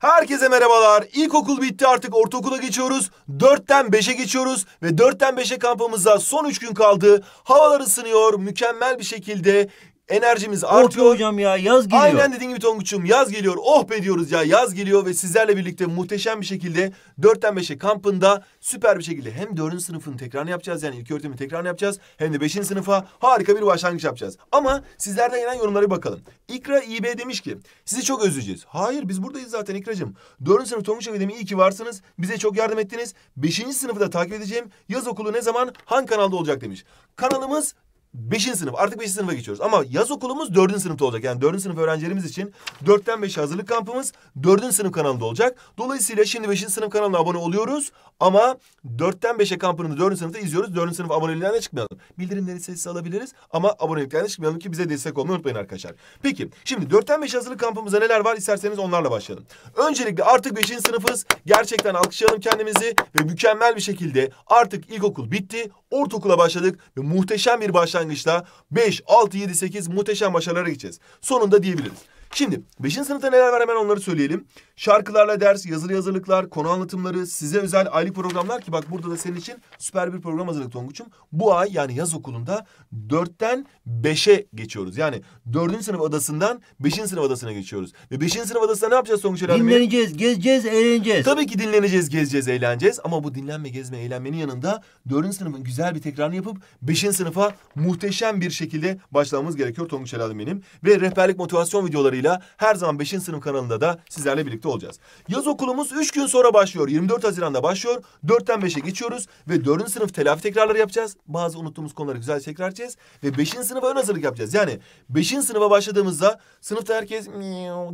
Herkese merhabalar. İlkokul bitti artık ortaokula geçiyoruz. 4'ten 5'e geçiyoruz ve 4'ten 5'e kampımızda son 3 gün kaldı. Havalar ısınıyor. Mükemmel bir şekilde Enerjimiz artıyor. Orta hocam ya yaz geliyor. Aynen dediğin gibi Tonguç'um yaz geliyor. Oh be diyoruz ya yaz geliyor ve sizlerle birlikte muhteşem bir şekilde 4'ten 5'e kampında süper bir şekilde hem 4. sınıfın tekrarını yapacağız yani ilk öğretimi tekrarını yapacağız hem de 5. sınıfa harika bir başlangıç yapacağız. Ama sizlerden gelen yorumlara bir bakalım. İkra İB demiş ki sizi çok özleyeceğiz. Hayır biz buradayız zaten İkracığım. 4. sınıf Tonguç Akademi iyi ki varsınız. Bize çok yardım ettiniz. 5. sınıfı da takip edeceğim. Yaz okulu ne zaman hangi kanalda olacak demiş. Kanalımız Beşinci sınıf. Artık beşinci sınıfa geçiyoruz. Ama yaz okulumuz dördüncü sınıfta olacak. Yani dördüncü sınıf öğrencilerimiz için dörtten beşe hazırlık kampımız dördüncü sınıf kanalında olacak. Dolayısıyla şimdi beşinci sınıf kanalına abone oluyoruz. Ama dörtten beşe kampını dördüncü sınıfta izliyoruz. Dördüncü sınıf aboneliğinden de çıkmayalım. Bildirimleri sesli alabiliriz ama abonelikten de çıkmayalım ki bize destek olmayı unutmayın arkadaşlar. Peki şimdi dörtten beşe hazırlık kampımızda neler var isterseniz onlarla başlayalım. Öncelikle artık beşinci sınıfız. Gerçekten alkışlayalım kendimizi ve mükemmel bir şekilde artık ilkokul bitti. Ortaokula başladık ve muhteşem bir başlangıç başlangıçla 5, 6, 7, 8 muhteşem başarılara gideceğiz. Sonunda diyebiliriz. Şimdi 5. sınıfta neler var hemen onları söyleyelim. Şarkılarla ders, yazılı yazılıklar, konu anlatımları, size özel aylık programlar ki bak burada da senin için süper bir program hazırladık Tonguç'um. Bu ay yani yaz okulunda 4'ten 5'e geçiyoruz. Yani 4. sınıf odasından 5. sınıf odasına geçiyoruz. Ve 5. sınıf odasında ne yapacağız Tonguç Helal Dinleneceğiz, gezeceğiz, eğleneceğiz. Tabii ki dinleneceğiz, gezeceğiz, eğleneceğiz. Ama bu dinlenme, gezme, eğlenmenin yanında 4. sınıfın güzel bir tekrarını yapıp 5. sınıfa muhteşem bir şekilde başlamamız gerekiyor Tonguç Helal benim. Ve rehberlik motivasyon videoları konularıyla her zaman 5. sınıf kanalında da sizlerle birlikte olacağız. Yaz okulumuz 3 gün sonra başlıyor. 24 Haziran'da başlıyor. 4'ten 5'e geçiyoruz ve 4. sınıf telafi tekrarları yapacağız. Bazı unuttuğumuz konuları güzel tekrar edeceğiz ve 5. sınıfa ön hazırlık yapacağız. Yani 5. sınıfa başladığımızda sınıfta herkes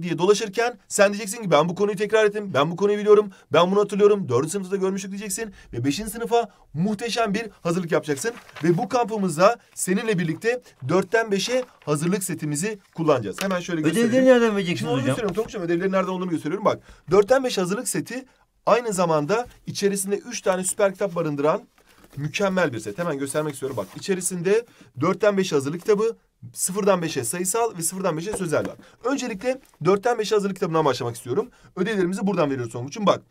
diye dolaşırken sen diyeceksin ki ben bu konuyu tekrar ettim. Ben bu konuyu biliyorum. Ben bunu hatırlıyorum. 4. sınıfta da görmüştük diyeceksin ve 5. sınıfa muhteşem bir hazırlık yapacaksın ve bu kampımızda seninle birlikte 4'ten 5'e hazırlık setimizi kullanacağız. Hemen şöyle göstereyim. Ödevleri nereden vereceksiniz Şimdi hocam? Şimdi gösteriyorum ödevleri nereden olduğunu gösteriyorum. Bak dörtten beş hazırlık seti aynı zamanda içerisinde üç tane süper kitap barındıran mükemmel bir set. Hemen göstermek istiyorum bak. İçerisinde dörtten beş hazırlık kitabı, sıfırdan beşe sayısal ve sıfırdan beşe sözel var. Öncelikle dörtten beşe hazırlık kitabından başlamak istiyorum. Ödevlerimizi buradan veriyoruz Songuç'un. Bak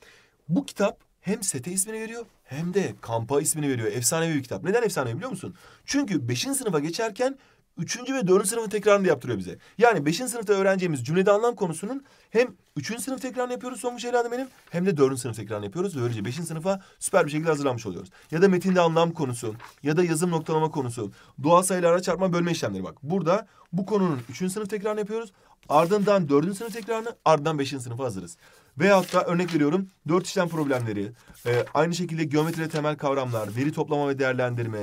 bu kitap hem sete ismini veriyor hem de kampa ismini veriyor. Efsanevi bir kitap. Neden efsanevi biliyor musun? Çünkü beşinci sınıfa geçerken üçüncü ve dördüncü sınıfın tekrarını da yaptırıyor bize. Yani beşinci sınıfta öğreneceğimiz cümlede anlam konusunun hem üçüncü sınıf tekrarını yapıyoruz son şeylerden benim hem de dördüncü sınıf tekrarını yapıyoruz böylece beşinci sınıfa süper bir şekilde hazırlanmış oluyoruz. Ya da metinde anlam konusu ya da yazım noktalama konusu doğal sayılarla çarpma bölme işlemleri bak. Burada bu konunun üçüncü sınıf tekrarını yapıyoruz. Ardından dördüncü sınıf tekrarını ardından beşinci sınıfa hazırız. Veyahut da örnek veriyorum dört işlem problemleri, e, aynı şekilde geometride temel kavramlar, veri toplama ve değerlendirme,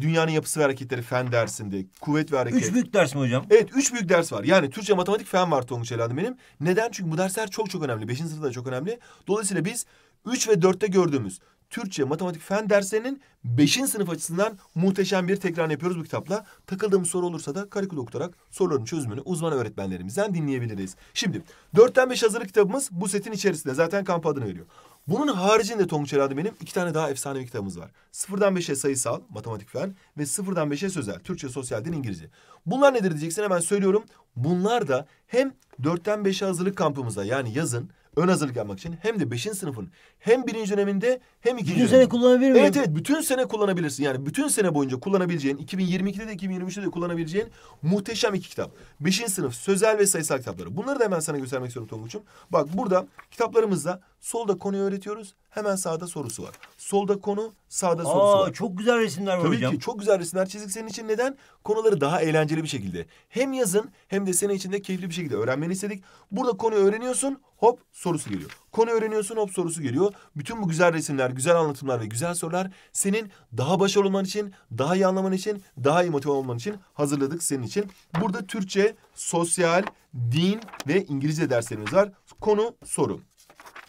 Dünyanın yapısı ve hareketleri fen dersinde. Kuvvet ve hareket. Üç büyük ders mi hocam? Evet üç büyük ders var. Yani Türkçe, matematik, fen var Tonguç Elhan'da benim. Neden? Çünkü bu dersler çok çok önemli. Beşinci sırada çok önemli. Dolayısıyla biz üç ve dörtte gördüğümüz Türkçe matematik fen derslerinin 5. sınıf açısından muhteşem bir tekrar yapıyoruz bu kitapla. Takıldığımız soru olursa da karikül okutarak soruların çözümünü uzman öğretmenlerimizden dinleyebiliriz. Şimdi 4'ten 5 hazırlık kitabımız bu setin içerisinde zaten kamp adını veriyor. Bunun haricinde Tonguçer adı benim iki tane daha efsane bir kitabımız var. Sıfırdan beşe sayısal, matematik fen ve sıfırdan beşe sözel, Türkçe, sosyal, din, İngilizce. Bunlar nedir diyeceksin hemen söylüyorum. Bunlar da hem dörtten beşe hazırlık kampımıza yani yazın ön hazırlık yapmak için hem de beşinci sınıfın hem birinci döneminde hem ikinci Bütün sene döneminde. kullanabilir miyim? Evet evet bütün sene kullanabilirsin. Yani bütün sene boyunca kullanabileceğin 2022'de de 2023'te de kullanabileceğin muhteşem iki kitap. Beşinci sınıf sözel ve sayısal kitapları. Bunları da hemen sana göstermek istiyorum Tonguç'um. Bak burada kitaplarımızda Solda konuyu öğretiyoruz. Hemen sağda sorusu var. Solda konu, sağda Aa, sorusu var. Çok güzel resimler var Tabii hocam. Ki, çok güzel resimler çizdik senin için. Neden? Konuları daha eğlenceli bir şekilde. Hem yazın hem de senin için de keyifli bir şekilde öğrenmeni istedik. Burada konuyu öğreniyorsun, hop sorusu geliyor. Konu öğreniyorsun, hop sorusu geliyor. Bütün bu güzel resimler, güzel anlatımlar ve güzel sorular senin daha başarılı olman için, daha iyi anlaman için, daha iyi motive olman için hazırladık senin için. Burada Türkçe, sosyal, din ve İngilizce derslerimiz var. Konu, soru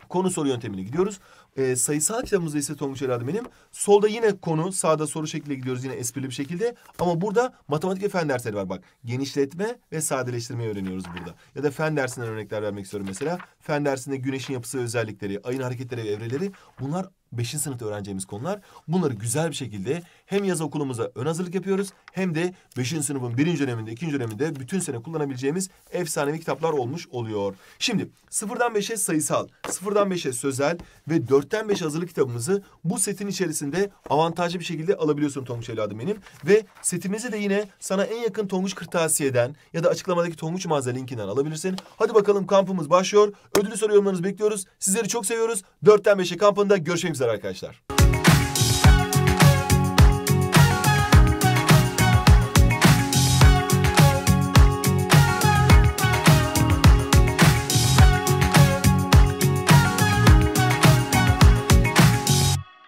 konu soru yöntemine gidiyoruz. E, sayısal kitabımızda ise Tonguç Herhalde benim. Solda yine konu, sağda soru şekliyle gidiyoruz yine esprili bir şekilde. Ama burada matematik ve fen dersleri var bak. Genişletme ve sadeleştirmeyi öğreniyoruz burada. Ya da fen dersinden örnekler vermek istiyorum mesela. Fen dersinde güneşin yapısı özellikleri, ayın hareketleri ve evreleri bunlar beşinci sınıfta öğreneceğimiz konular. Bunları güzel bir şekilde hem yaz okulumuza ön hazırlık yapıyoruz hem de 5. sınıfın 1. döneminde, 2. döneminde bütün sene kullanabileceğimiz efsanevi kitaplar olmuş oluyor. Şimdi 0'dan 5'e sayısal, 0'dan 5'e sözel ve 4'ten 5 hazırlık kitabımızı bu setin içerisinde avantajlı bir şekilde alabiliyorsun Tonguç evladım benim. Ve setimizi de yine sana en yakın Tonguç kırtasiyeden ya da açıklamadaki Tonguç mağaza linkinden alabilirsin. Hadi bakalım kampımız başlıyor. Ödülü soru yorumlarınızı bekliyoruz. Sizleri çok seviyoruz. 4'ten 5'e kampında görüşmek üzere arkadaşlar.